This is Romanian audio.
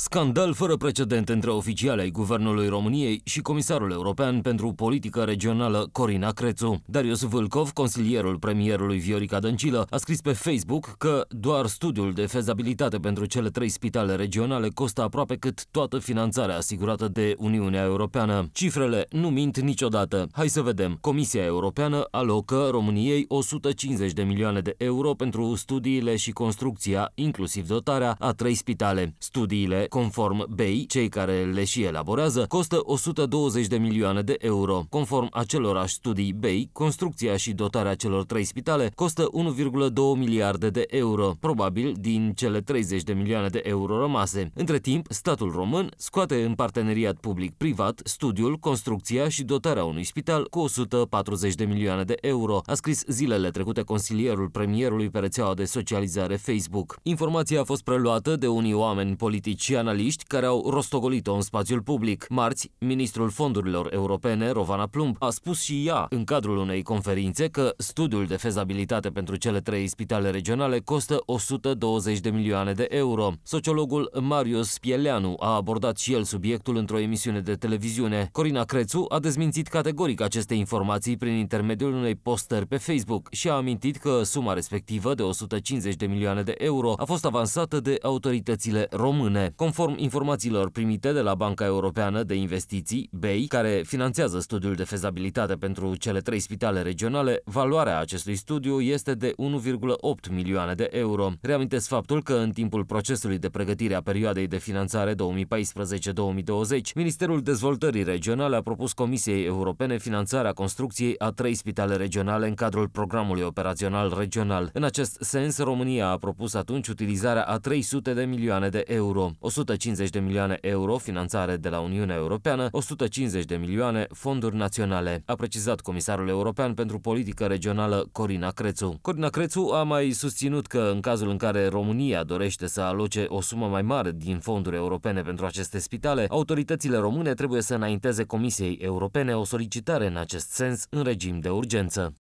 Scandal fără precedent între oficiale ai Guvernului României și Comisarul European pentru Politică Regională Corina Crețu. Darius Vâlcov, consilierul premierului Viorica Dăncilă, a scris pe Facebook că doar studiul de fezabilitate pentru cele trei spitale regionale costă aproape cât toată finanțarea asigurată de Uniunea Europeană. Cifrele nu mint niciodată. Hai să vedem. Comisia Europeană alocă României 150 de milioane de euro pentru studiile și construcția, inclusiv dotarea, a trei spitale. Studiile Conform BEI, cei care le și elaborează, costă 120 de milioane de euro. Conform acelorași studii BEI, construcția și dotarea celor trei spitale costă 1,2 miliarde de euro, probabil din cele 30 de milioane de euro rămase. Între timp, statul român scoate în parteneriat public-privat studiul, construcția și dotarea unui spital cu 140 de milioane de euro, a scris zilele trecute consilierul premierului pe rețeaua de socializare Facebook. Informația a fost preluată de unii oameni politici analiști care au rostogolit-o în spațiul public. Marți, ministrul fondurilor europene, Rovana Plumb, a spus și ea, în cadrul unei conferințe, că studiul de fezabilitate pentru cele trei spitale regionale costă 120 de milioane de euro. Sociologul Marius Pieleanu a abordat și el subiectul într-o emisiune de televiziune. Corina Crețu a dezmințit categoric aceste informații prin intermediul unei postări pe Facebook și a amintit că suma respectivă de 150 de milioane de euro a fost avansată de autoritățile române. Conform informațiilor primite de la Banca Europeană de Investiții, BEI, care finanțează studiul de fezabilitate pentru cele trei spitale regionale, valoarea acestui studiu este de 1,8 milioane de euro. Reamintesc faptul că în timpul procesului de pregătire a perioadei de finanțare 2014-2020, Ministerul Dezvoltării Regionale a propus Comisiei Europene finanțarea construcției a trei spitale regionale în cadrul programului operațional regional. În acest sens, România a propus atunci utilizarea a 300 de milioane de euro. O 150 de milioane euro finanțare de la Uniunea Europeană, 150 de milioane fonduri naționale, a precizat comisarul european pentru politică regională Corina Crețu. Corina Crețu a mai susținut că în cazul în care România dorește să aloce o sumă mai mare din fonduri europene pentru aceste spitale, autoritățile române trebuie să înainteze Comisiei Europene o solicitare în acest sens în regim de urgență.